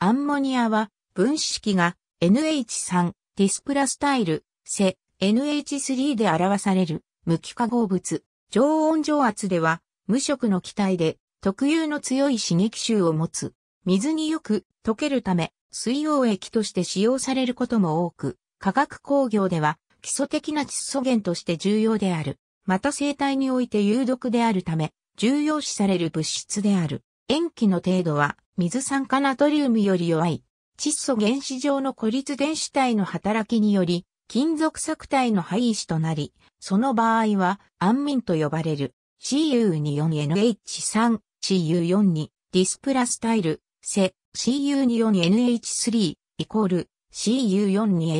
アンモニアは分子式が NH3 ディスプラスタイル、セ、NH3 で表される無機化合物。常温常圧では無色の気体で特有の強い刺激臭を持つ。水によく溶けるため水溶液として使用されることも多く、化学工業では基礎的な窒素源として重要である。また生体において有毒であるため重要視される物質である。塩基の程度は水酸化ナトリウムより弱い。窒素原子上の孤立電子体の働きにより、金属作体の廃子となり、その場合は、安眠と呼ばれる CU24NH3、CU4 2ディスプラスタイル、セ、CU24NH3、イコール、CU4 2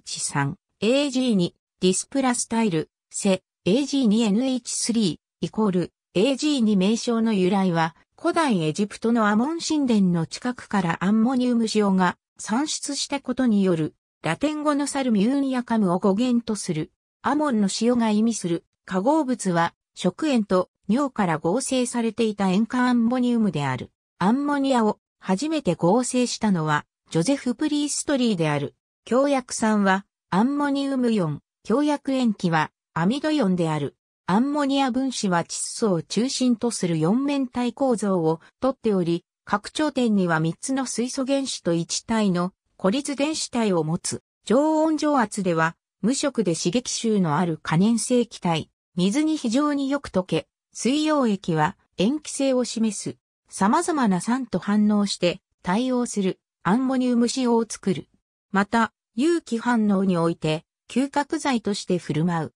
AG2NH3、AG2、ディスプラスタイル、セ、AG2NH3、イコール、AG2 名称の由来は、古代エジプトのアモン神殿の近くからアンモニウム塩が産出したことによるラテン語のサルミューニアカムを語源とするアモンの塩が意味する化合物は食塩と尿から合成されていた塩化アンモニウムである。アンモニアを初めて合成したのはジョゼフ・プリーストリーである。強薬酸はアンモニウム4、強薬塩基はアミドイオンである。アンモニア分子は窒素を中心とする四面体構造をとっており、拡張点には3つの水素原子と1体の孤立電子体を持つ。常温常圧では、無色で刺激臭のある可燃性気体。水に非常によく溶け、水溶液は塩基性を示す。様々な酸と反応して対応するアンモニウム塩を作る。また、有機反応において、嗅覚剤として振る舞う。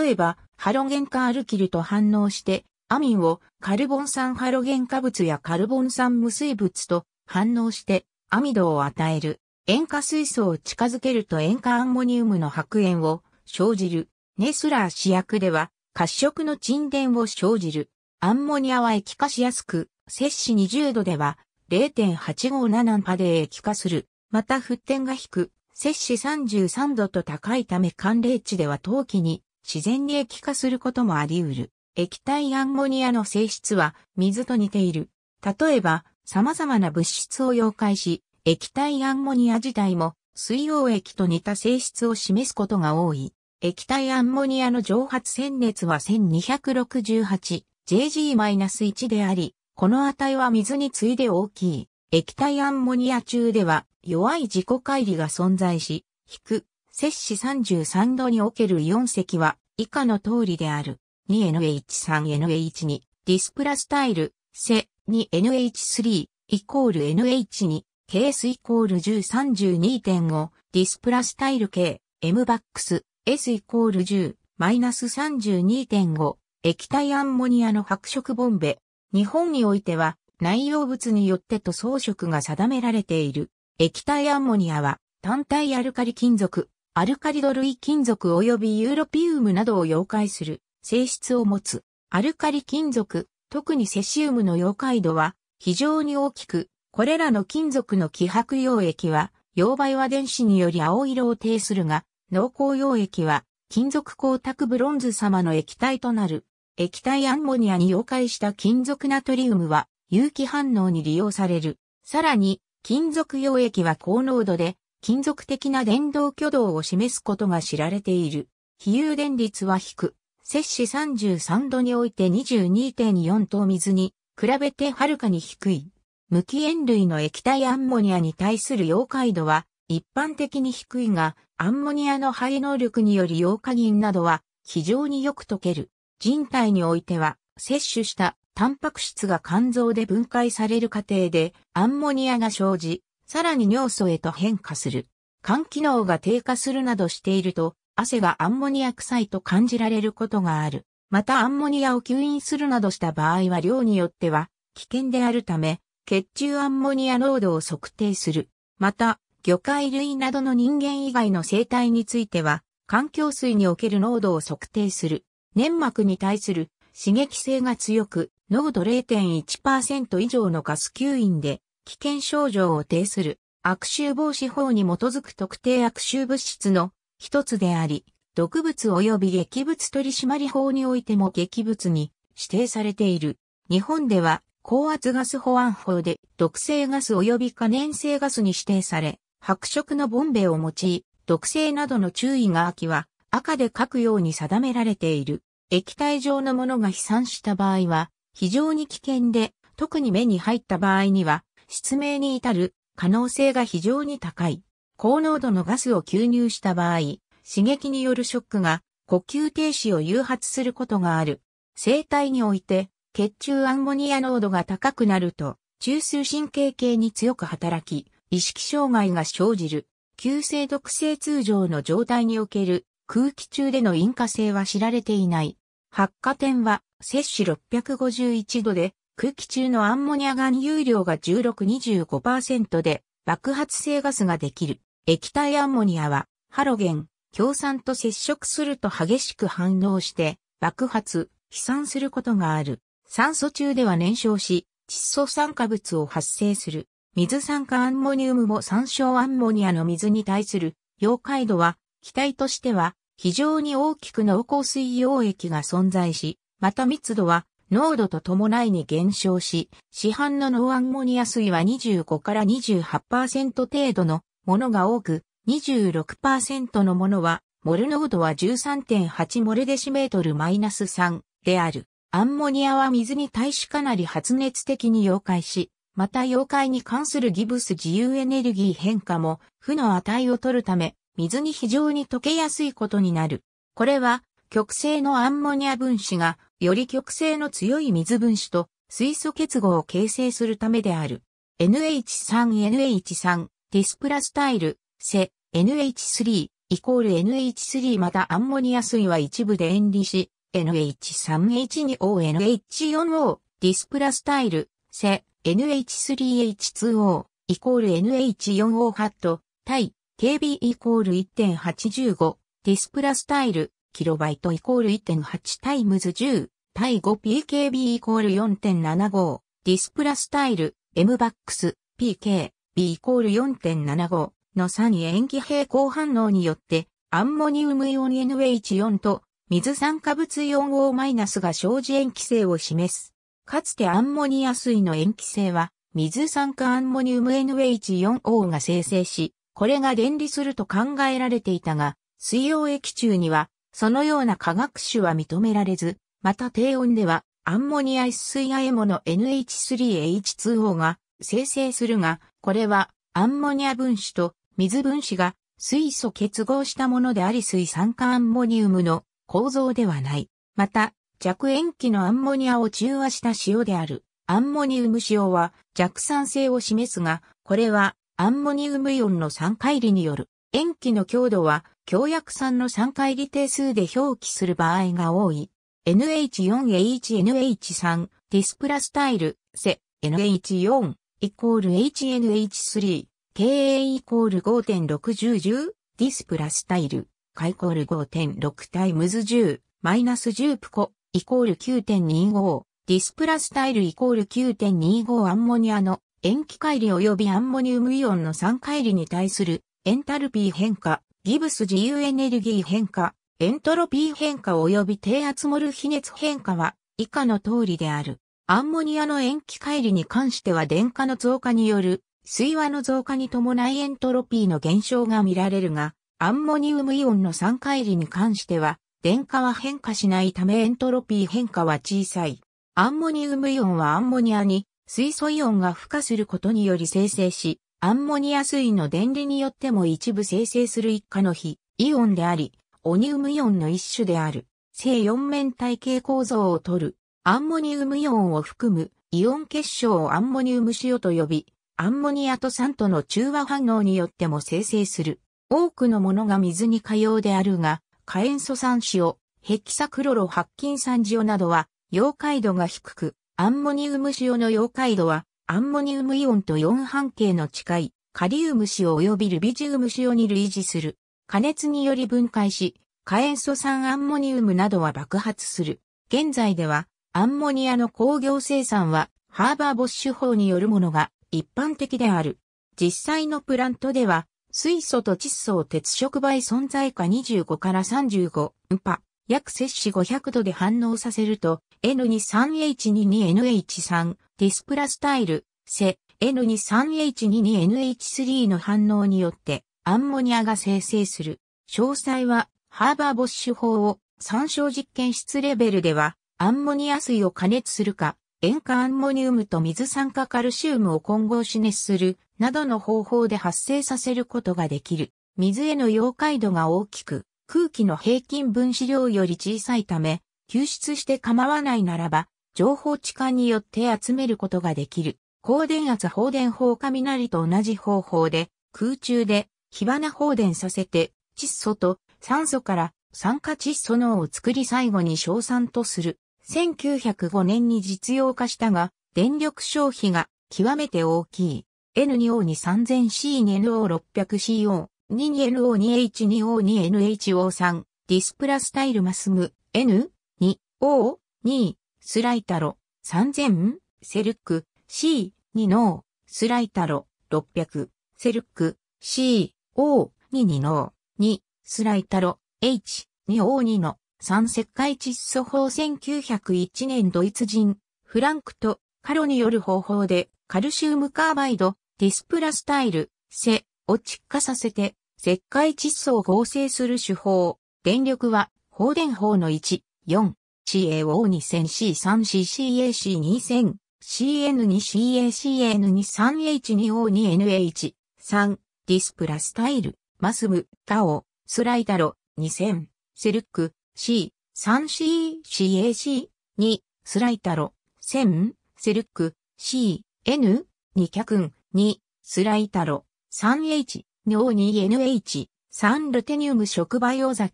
例えば、ハロゲン化アルキルと反応して、アミンをカルボン酸ハロゲン化物やカルボン酸無水物と反応して、アミドを与える。塩化水素を近づけると塩化アンモニウムの白煙を生じる。ネスラー試薬では、褐色の沈殿を生じる。アンモニアは液化しやすく、摂氏20度では0.857パで液化する。また沸点が低く、摂氏33度と高いため寒冷地では陶器に自然に液化することもあり得る。液体アンモニアの性質は水と似ている。例えば、様々な物質を溶解し、液体アンモニア自体も水溶液と似た性質を示すことが多い。液体アンモニアの蒸発鮮熱は 1268JG-1 であり、この値は水に次いで大きい。液体アンモニア中では弱い自己乖離が存在し、引く摂氏33度におけるイオン積は以下の通りである。2NH3NH2 ディスプラスタイル、セ 2NH3 イコール NH2 ケースイコール1032.5ディスプラスタイル系 M バックス S イコール10マイナス32.5液体アンモニアの白色ボンベ。日本においては内容物によって塗装色が定められている。液体アンモニアは単体アルカリ金属、アルカリド類金属及びユーロピウムなどを溶解する性質を持つアルカリ金属、特にセシウムの溶解度は非常に大きく、これらの金属の希薄溶液は、溶媒は電子により青色を呈するが、濃厚溶液は金属光沢ブロンズ様の液体となる。液体アンモニアに溶解した金属ナトリウムは有機反応に利用される。さらに、金属溶液は高濃度で金属的な電動挙動を示すことが知られている。比喩電率は低く、摂氏33度において22.4等水に比べてはるかに低い。無機塩類の液体アンモニアに対する溶解度は一般的に低いが、アンモニアの排能力により溶化銀などは非常によく溶ける。人体においては摂取したタンパク質が肝臓で分解される過程でアンモニアが生じ、さらに尿素へと変化する。肝機能が低下するなどしていると、汗がアンモニア臭いと感じられることがある。またアンモニアを吸引するなどした場合は量によっては危険であるため、血中アンモニア濃度を測定する。また、魚介類などの人間以外の生態については、環境水における濃度を測定する。粘膜に対する刺激性が強く、濃度0.1%以上のガス吸引で危険症状を呈する悪臭防止法に基づく特定悪臭物質の一つであり、毒物及び劇物取締法においても劇物に指定されている。日本では高圧ガス保安法で毒性ガス及び可燃性ガスに指定され、白色のボンベを用い、毒性などの注意が秋は赤で書くように定められている。液体状のものが飛散した場合は非常に危険で、特に目に入った場合には失明に至る可能性が非常に高い。高濃度のガスを吸入した場合、刺激によるショックが呼吸停止を誘発することがある。生体において血中アンモニア濃度が高くなると中枢神経系に強く働き、意識障害が生じる。急性毒性通常の状態における空気中での因果性は知られていない。発火点は摂氏651度で空気中のアンモニア含有量が16-25%で爆発性ガスができる。液体アンモニアはハロゲン、強酸と接触すると激しく反応して爆発、飛散することがある。酸素中では燃焼し、窒素酸化物を発生する。水酸化アンモニウムも酸性アンモニアの水に対する溶解度は、気体としては非常に大きく濃厚水溶液が存在し、また密度は濃度と伴いに減少し、市販のノーアンモニア水は25から28%程度のものが多く、26%のものは、モル濃度は13.8モルデシメートルマイナス3である。アンモニアは水に対しかなり発熱的に溶解し、また溶解に関するギブス自由エネルギー変化も負の値を取るため、水に非常に溶けやすいことになる。これは、極性のアンモニア分子がより極性の強い水分子と水素結合を形成するためである。NH3NH3 ディスプラスタイル、セ、NH3 イコール NH3 またアンモニア水は一部で塩離し、NH3H2ONH4O ディスプラスタイル、セ、NH3H2O イコール NH4O ハット、対 KB イコール1.85ディスプラスタイル、キロバイトイコール1.8タイムズ10対 5PKB イコール4.75ディスプラスタイル M バックス PKB イコール4.75の3塩基平衡反応によってアンモニウムイオン NH4 と水酸化物イオン O- が生じ塩基性を示す。かつてアンモニア水の塩基性は水酸化アンモニウム NH4O が生成し、これが電離すると考えられていたが、水溶液中にはそのような化学種は認められず、また低温ではアンモニア一水亜エモの NH3H2O が生成するが、これはアンモニア分子と水分子が水素結合したものであり水酸化アンモニウムの構造ではない。また、弱塩基のアンモニアを中和した塩である。アンモニウム塩は弱酸性を示すが、これはアンモニウムイオンの酸化入りによる塩基の強度は強約酸の三回入り定数で表記する場合が多い。NH4H、NH3、ディスプラスタイル、セ、NH4、イコール HNH3、KA イコール5.610、10、ディスプラスタイル、カイコール5.6タイムズ10、マイナス10プコ、イコール9.25、ディスプラスタイルイコール9.25アンモニアの塩基乖離及びアンモニウムイオンの三乖離に対するエンタルピー変化ギブス自由エネルギー変化、エントロピー変化及び低圧モル比熱変化は以下の通りである。アンモニアの塩基乖離に関しては電荷の増加による水和の増加に伴いエントロピーの減少が見られるが、アンモニウムイオンの酸乖離に関しては、電荷は変化しないためエントロピー変化は小さい。アンモニウムイオンはアンモニアに水素イオンが付加することにより生成し、アンモニア水の電離によっても一部生成する一家の非イオンであり、オニウムイオンの一種である、正四面体系構造をとる、アンモニウムイオンを含むイオン結晶をアンモニウム塩と呼び、アンモニアと酸との中和反応によっても生成する。多くのものが水に可用であるが、火塩素酸塩、ヘキサクロロ白金酸塩などは、溶解度が低く、アンモニウム塩の溶解度はアンモニウムイオンと4半径の近いカリウム塩及びルビジウム塩に類似する。加熱により分解し、火塩素酸アンモニウムなどは爆発する。現在では、アンモニアの工業生産は、ハーバーボッシュ法によるものが一般的である。実際のプラントでは、水素と窒素を鉄触媒存在下25から35パ、約摂氏500度で反応させると、N23H22NH3 ディスプラスタイル、セ、N23H22NH3 の反応によってアンモニアが生成する。詳細はハーバーボッシュ法を参照実験室レベルではアンモニア水を加熱するか、塩化アンモニウムと水酸化カルシウムを混合し熱するなどの方法で発生させることができる。水への溶解度が大きく、空気の平均分子量より小さいため、吸出して構わないならば、情報置換によって集めることができる。高電圧放電法雷と同じ方法で、空中で火花放電させて、窒素と酸素から酸化窒素脳を作り最後に硝酸とする。1905年に実用化したが、電力消費が極めて大きい。N2O に 3000C NO600CO、2 NO2H 2 O 2 NHO3、ディスプラスタイルマスム、N2O2 スライタロ、3000、セルク、C、2ノー、スライタロ、600、セルク、C、O、2、2ノー、2、スライタロ、H、2、O、2の、3石灰窒素法1901年ドイツ人、フランクとカロによる方法で、カルシウムカーバイド、ディスプラスタイル、セ、を窒化させて、石灰窒素を合成する手法。電力は、放電法の1、4、CAO2000C3CCAC2000、CN2CACN23H2O2NH、3、ディスプラスタイル、マスム、タオ、スライタロ、2000、セルック、C、3CCAC、2、スライタロ、1000、セルック、C、N、2脚、2、スライタロ、3H、o 2NH、3ルテニウム触媒用ザ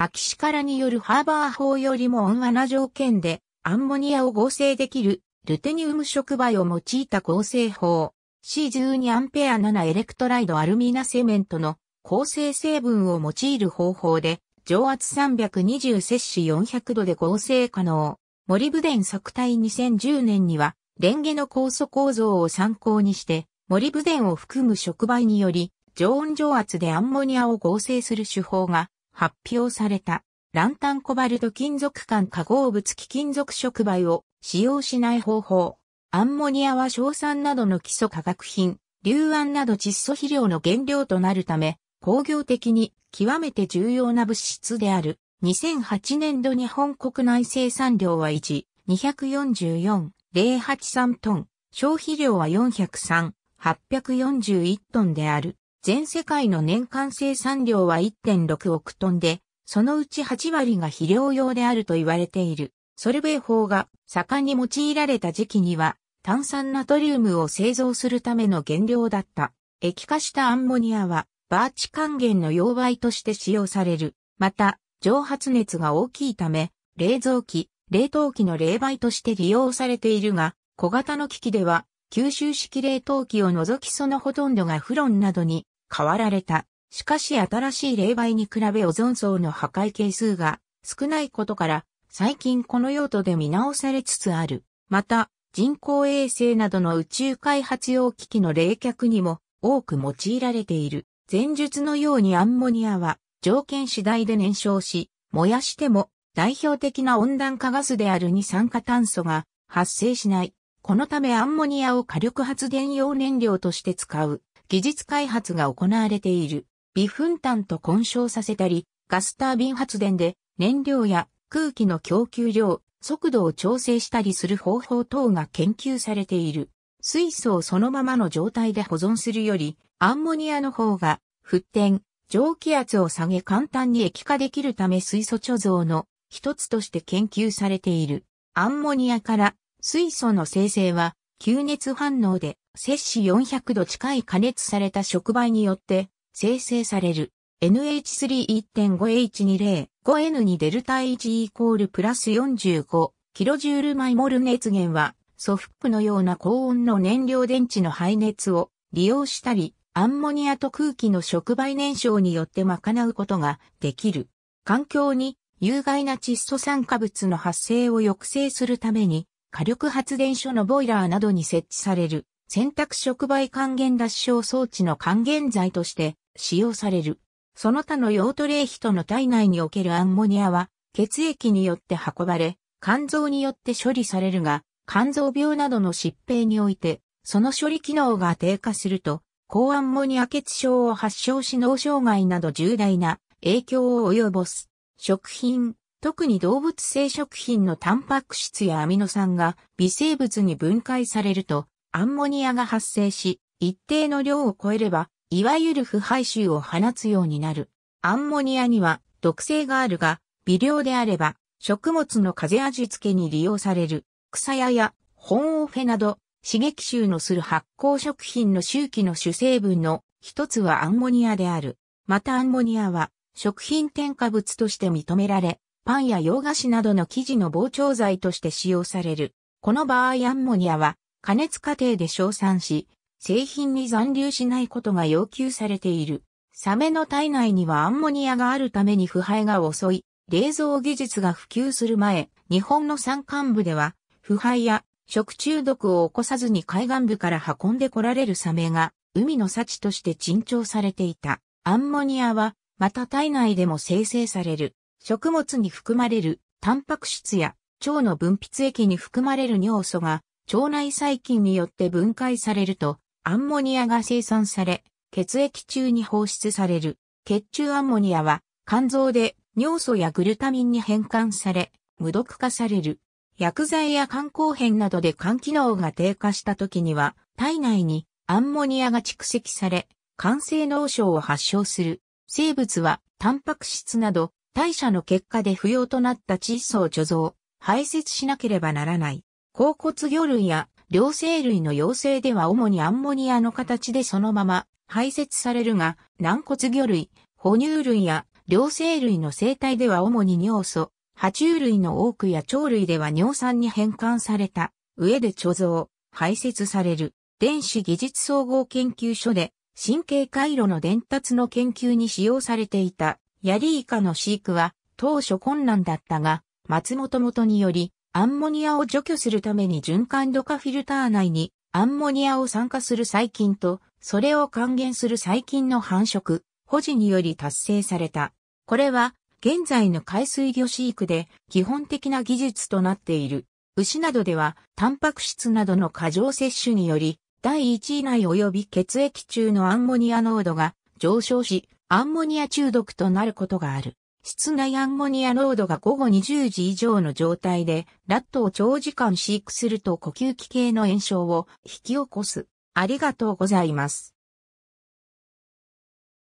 秋シカラによるハーバー法よりも温和な条件でアンモニアを合成できるルテニウム触媒を用いた合成法 C12 アンペア7エレクトライドアルミナセメントの構成成分を用いる方法で上圧320摂氏400度で合成可能。森ブデン作体2010年には、レンゲの酵素構造を参考にして、森ブデンを含む触媒により、常温上圧でアンモニアを合成する手法が発表された、ランタンコバルト金属間化合物貴金属触媒を使用しない方法。アンモニアは硝酸などの基礎化学品、硫酸など窒素肥料の原料となるため、工業的に極めて重要な物質である。2008年度日本国内生産量は1、244,083トン、消費量は403、841トンである。全世界の年間生産量は1.6億トンで、そのうち8割が肥料用であると言われている。ソルベイ法が盛んに用いられた時期には、炭酸ナトリウムを製造するための原料だった。液化したアンモニアは、バーチ還元の溶媒として使用される。また、蒸発熱が大きいため、冷蔵機、冷凍機の冷媒として利用されているが、小型の機器では吸収式冷凍機を除きそのほとんどがフロンなどに変わられた。しかし新しい冷媒に比べオゾン層の破壊係数が少ないことから、最近この用途で見直されつつある。また、人工衛星などの宇宙開発用機器の冷却にも多く用いられている。前述のようにアンモニアは条件次第で燃焼し、燃やしても代表的な温暖化ガスである二酸化炭素が発生しない。このためアンモニアを火力発電用燃料として使う技術開発が行われている。微粉炭と混焼させたり、ガスタービン発電で燃料や空気の供給量、速度を調整したりする方法等が研究されている。水素をそのままの状態で保存するより、アンモニアの方が、沸点、蒸気圧を下げ簡単に液化できるため水素貯蔵の一つとして研究されている。アンモニアから水素の生成は、吸熱反応で、摂氏400度近い加熱された触媒によって、生成される。NH3.1.5H20、5N2 デルタ H イコールプラス45、キロジュールマイモル熱源は、ソフックのような高温の燃料電池の排熱を利用したり、アンモニアと空気の触媒燃焼によって賄うことができる。環境に有害な窒素酸化物の発生を抑制するために、火力発電所のボイラーなどに設置される洗濯触媒還元脱症装置の還元剤として使用される。その他の用途例人の体内におけるアンモニアは血液によって運ばれ、肝臓によって処理されるが、肝臓病などの疾病において、その処理機能が低下すると、高アンモニア血症を発症し脳障害など重大な影響を及ぼす。食品、特に動物性食品のタンパク質やアミノ酸が微生物に分解されるとアンモニアが発生し、一定の量を超えれば、いわゆる腐敗臭を放つようになる。アンモニアには毒性があるが、微量であれば、食物の風味付けに利用される、草屋や、本オフェなど、刺激臭のする発酵食品の周期の主成分の一つはアンモニアである。またアンモニアは食品添加物として認められ、パンや洋菓子などの生地の膨張剤として使用される。この場合アンモニアは加熱過程で硝酸し、製品に残留しないことが要求されている。サメの体内にはアンモニアがあるために腐敗が遅い。冷蔵技術が普及する前、日本の山間部では、腐敗や食中毒を起こさずに海岸部から運んでこられるサメが、海の幸として珍重されていた。アンモニアは、また体内でも生成される。食物に含まれるタンパク質や腸の分泌液に含まれる尿素が腸内細菌によって分解されるとアンモニアが生産され血液中に放出される血中アンモニアは肝臓で尿素やグルタミンに変換され無毒化される。薬剤や肝硬変などで肝機能が低下した時には体内にアンモニアが蓄積され肝性脳症を発症する。生物はタンパク質など代謝の結果で不要となった窒素を貯蔵、排泄しなければならない。甲骨魚類や両生類の養成では主にアンモニアの形でそのまま排泄されるが、軟骨魚類、哺乳類や両生類の生態では主に尿素、爬虫類の多くや鳥類では尿酸に変換された上で貯蔵、排泄される。電子技術総合研究所で神経回路の伝達の研究に使用されていたヤリイカの飼育は当初困難だったが、松本元により、アンモニアを除去するために循環度化フィルター内にアンモニアを酸化する細菌と、それを還元する細菌の繁殖、保持により達成された。これは、現在の海水魚飼育で基本的な技術となっている。牛などでは、タンパク質などの過剰摂取により、第1位内及び血液中のアンモニア濃度が上昇し、アンモニア中毒となることがある。室内アンモニア濃度が午後20時以上の状態で、ラットを長時間飼育すると呼吸器系の炎症を引き起こす。ありがとうございます。